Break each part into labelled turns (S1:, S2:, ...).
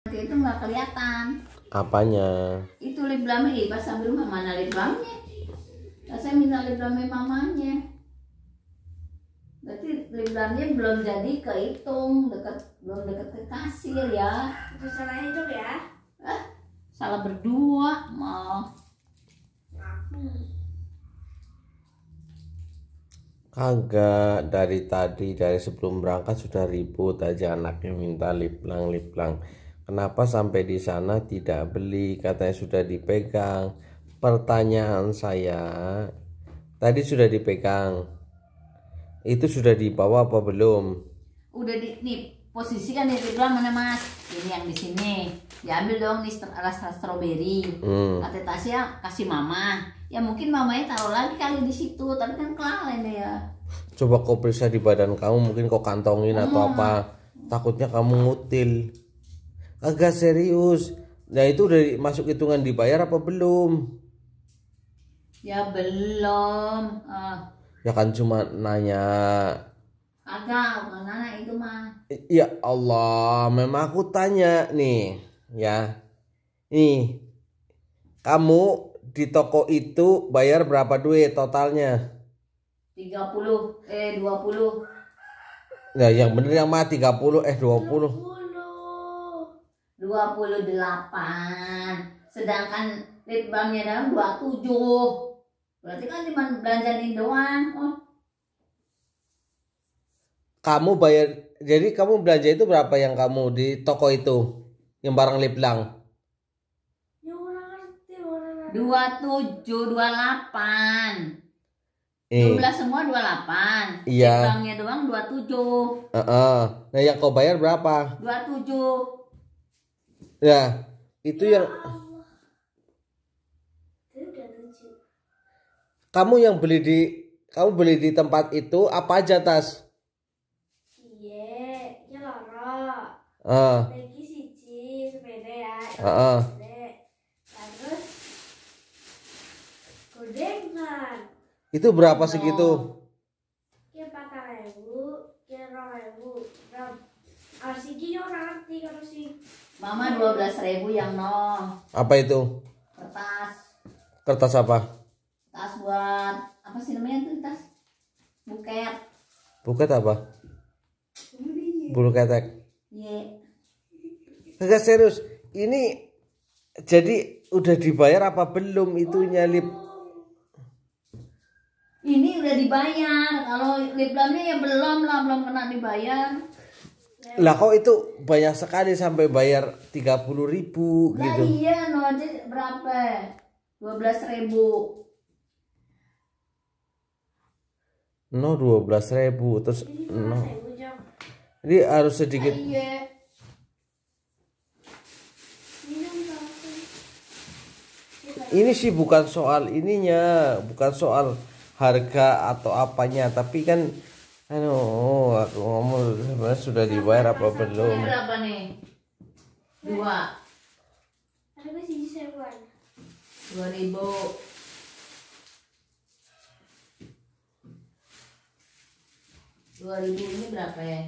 S1: nanti itu nggak kelihatan apanya itu lip balmnya pas sambil mana lip balmnya saya minta lip balm mamanya berarti lip balmnya belum jadi kehitung dekat belum dekat ke kasir ya itu salah hidup ya eh, salah berdua mau Kagak dari tadi dari sebelum berangkat sudah ribut aja anaknya minta liplang liplang. Kenapa sampai di sana tidak beli? Katanya sudah dipegang. Pertanyaan saya, tadi sudah dipegang. Itu sudah dibawa apa belum? Udah di nih posisi kan itu bilang mana mas? Ini yang di sini. Diambil ya, dong nih rasa stroberi. Hmm. Kata Tasya kasih mama. Ya mungkin mamanya taruh lagi kali di situ, tapi kan kelalen ya. Coba kau periksa di badan kamu, mungkin kau kantongin hmm. atau apa. Takutnya kamu ngutil agak serius nah itu udah masuk hitungan dibayar apa belum ya belum uh. ya kan cuma nanya agak bukan nanya itu mah ya Allah memang aku tanya nih ya nih kamu di toko itu bayar berapa duit totalnya? 30 eh 20. Nah, yang bener yang mah 30 eh 20. 20. 28 sedangkan lead banknya dalam 27 berarti kan cuma belanja ini doang oh kamu bayar jadi kamu belanja itu berapa yang kamu di toko itu yang barang Liblang? Ya dua tujuh dua delapan. Eh. Jumlah semua dua delapan. Iya. Liblangnya doang dua tujuh. Uh -uh. Nah yang kau bayar berapa? Dua tujuh. Ya, itu ya yang Kamu yang beli di kamu beli di tempat itu apa aja tas? Iya, ya loro. Uh. Ah. Lagi siji sepeda ya. Uh -uh. Terus godengan. Itu berapa oh. segitu? Ya pakai ribu, ya rong ribu. Nah, sigi yo ngerti kalau sih Mama ribu yang nol. Apa itu? Kertas. Kertas apa? Kertas buat apa sih namanya itu kertas? Buket. Buket apa? Bulu ketek. Iya. Enggak serius. Ini jadi udah dibayar apa belum itu oh. lip? Ini udah dibayar. Kalau lip balmnya ya belum lah, belum kena dibayar lah kok itu banyak sekali sampai bayar tiga puluh ribu nah, gitu iya no aja berapa dua belas ribu no dua belas ribu terus Jadi, no ribu jadi harus sedikit nah, iya. ini sih bukan soal ininya bukan soal harga atau apanya tapi kan Aduh, aku ngomong sebenarnya sudah dibayar apa belum? Berapa nih? Dua. Harga sih seribuan. Dua ribu. Dua ribu ini berapa ya?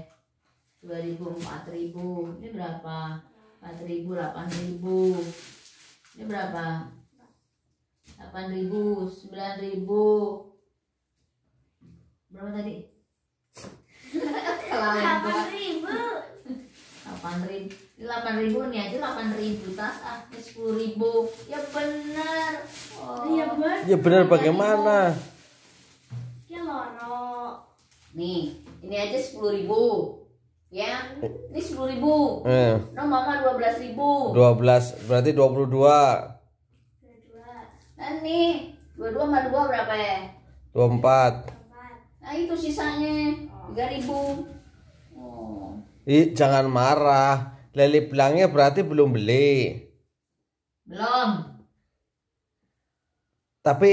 S1: Dua ribu empat ribu. Ini berapa? Empat ribu delapan ribu. Ini berapa? Delapan ribu sembilan ribu. Berapa tadi? delapan ribu delapan ribu delapan ribu nih aja delapan ribu tas ah ya sepuluh ribu ya benar oh. Iya, ya benar ya benar bagaimana ya lono nih ini aja sepuluh ribu ya ini sepuluh ribu eh. no mama dua belas ribu dua belas berarti dua puluh dua Nah, nih dua dua sama dua berapa ya? Dua empat. Nah itu sisanya oh. tiga ribu. Ih, jangan marah. Leli pelangnya berarti belum beli. Belum. Tapi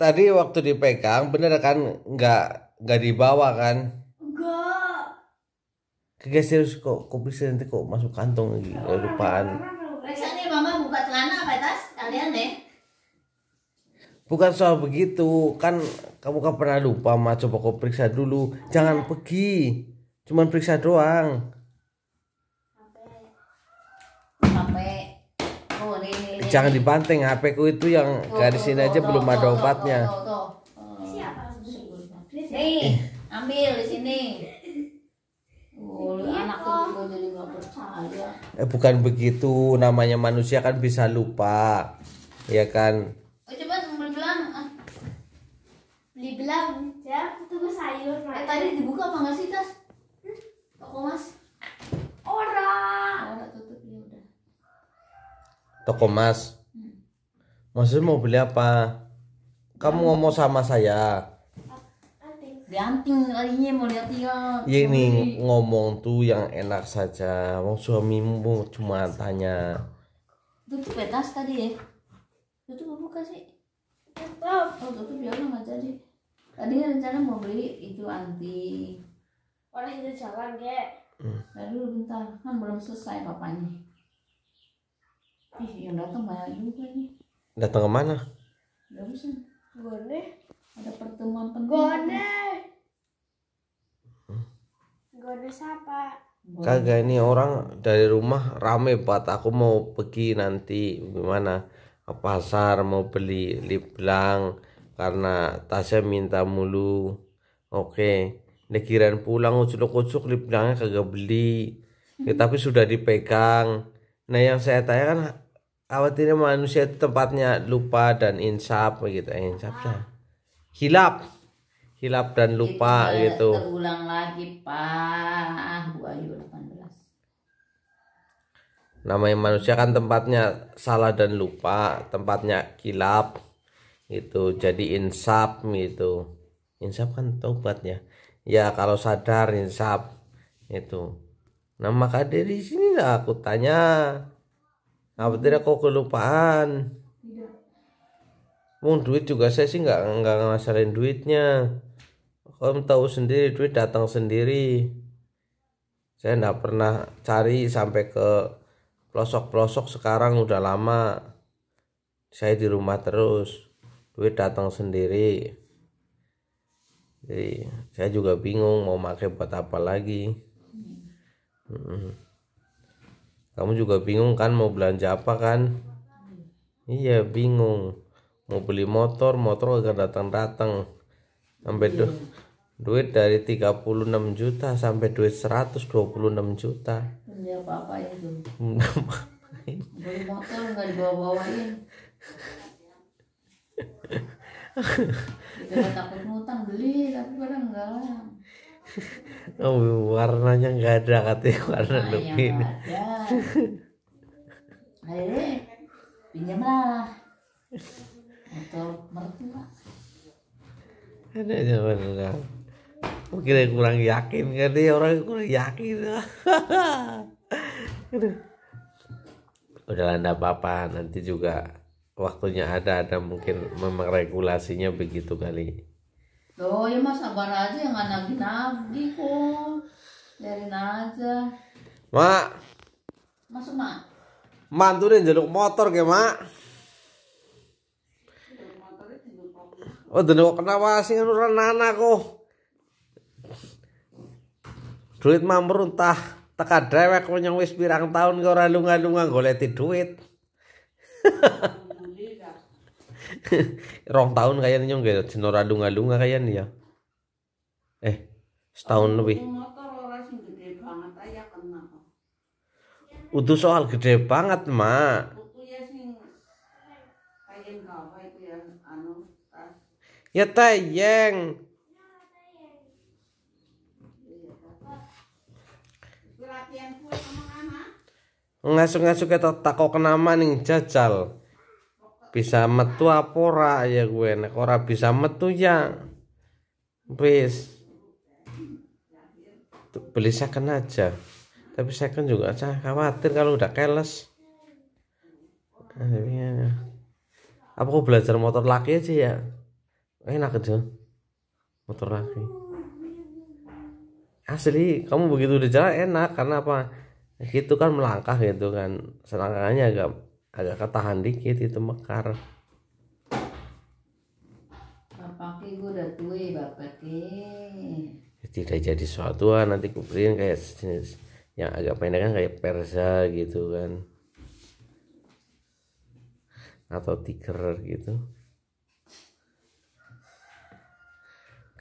S1: tadi waktu dipegang bener kan nggak nggak dibawa kan? Enggak. Kegeser kok kok bisa nanti kok masuk kantong lagi lupaan. Bisa nih mama buka celana apa tas kalian deh. Bukan soal begitu, kan kamu kan pernah lupa, Ma. Coba kau periksa dulu. Jangan pergi. Cuman periksa doang. Oh, ini, ini, Jangan dibanting HP ku itu yang tuh, garis ini aja tuh, belum tuh, ada obatnya. Tuh,
S2: Nih, eh. ambil di sini.
S1: Oh, jadi percaya. Eh, bukan begitu, namanya manusia kan bisa lupa, ya kan? Oh, coba beli belang. Ah. Beli belang, ya? itu sayur. Eh, tadi dibuka apa nggak sih tas? toko mas ora ora tutup ya udah toko mas hmm. maksudnya mau beli apa kamu Ganting. ngomong sama saya Ganting kalinya mau lihat dia. Iya nih ngomong tuh yang enak saja. Mau suamimu cuma tanya. Tutup petas tadi ya. Tutup buka sih? Tutup. Oh tutup ya nggak jadi. Tadi rencana mau beli itu anting orang itu jalan kek hmm. dari dulu bentar kan belum selesai papanya ih yang datang banyak juga nih datang kemana nggak bisa gone ada pertemuan penting gone hmm? gone siapa kagak ini orang dari rumah rame buat aku mau pergi nanti gimana ke pasar mau beli lip karena tasnya minta mulu oke okay. Nekiran pulang ucuk-ucuk di bilangnya kagak beli. Ya, hmm. tapi sudah dipegang. Nah yang saya tanya kan khawatirnya manusia itu tempatnya lupa dan insap begitu. Eh, insap ah. Hilap. Hilap dan lupa itu gitu. Terulang lagi, Pak. Bu Ayu 18 namanya manusia kan tempatnya salah dan lupa tempatnya kilap gitu jadi insap gitu insap kan tobat ya ya kalau sadar insap itu nah maka dari sini lah aku tanya apa tidak kok kelupaan Wong duit juga saya sih nggak nggak ngasarin duitnya. Kalau tahu sendiri duit datang sendiri. Saya nggak pernah cari sampai ke pelosok-pelosok sekarang udah lama. Saya di rumah terus. Duit datang sendiri jadi saya juga bingung mau pakai buat apa lagi kamu juga bingung kan mau belanja apa kan iya bingung mau beli motor motor agak datang datang sampai du iya. duit dari 36 juta sampai duit 126 juta beli apa apa ya itu beli motor enggak dibawa bawain tidak takut ngutang beli tapi kadang enggak lah Oh, warnanya nggak ada katanya warna nah, lebih. Ya, Akhirnya pinjam lah untuk mertua. Ada aja benar. Mungkin yang kurang yakin kan dia orang kurang yakin. Aduh. Udah lah apa-apa nanti juga waktunya ada ada mungkin memang regulasinya begitu kali oh ya mas sabar aja yang nagih nagih kok biarin aja mak masuk mak Mantu tuh jaluk motor ke mak Oh, dene oh, kenapa sih anu Nana kok. Oh. Duit mah meruntah teka dewek menyang wis pirang tahun kok ora lunga-lunga goleki duit. rong tahun kayaknya nyong gitu jenor adung dunga kayaknya ya eh setahun lebih Udah ya soal gede banget, Mak. Ya tayeng. Ngasuk ngasuk kita kok kenapa nih jajal bisa metu pora aja ya gue nek ora bisa metu ya wis beli second aja tapi second juga aja khawatir kalau udah keles akhirnya apa aku belajar motor laki aja ya enak aja motor laki asli kamu begitu udah jalan enak karena apa gitu kan melangkah gitu kan selangkangannya agak agak ketahan dikit itu mekar bapak gue udah tua ya, tidak jadi suatu nanti kuperin kayak jenis yang agak pendek kan kayak persa gitu kan atau tiker gitu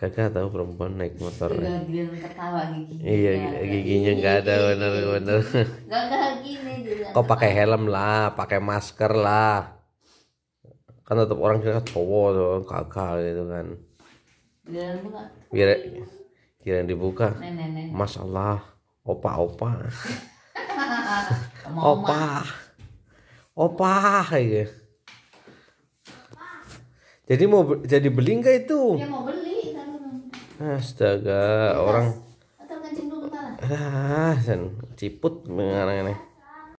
S1: kakak tahu perempuan naik motor eh? ketawa
S2: iya, iya, giginya iya giginya nggak
S1: ada bener bener nggak gini kok pakai helm lah pakai masker lah kan tetap orang kira cowok tuh kakak gitu kan kira kira dibuka masalah opa opa iya. opa opa gitu jadi mau jadi beli nggak itu ya, mau beli astaga Lepas. Iya, orang ah sen ciput mengarang ini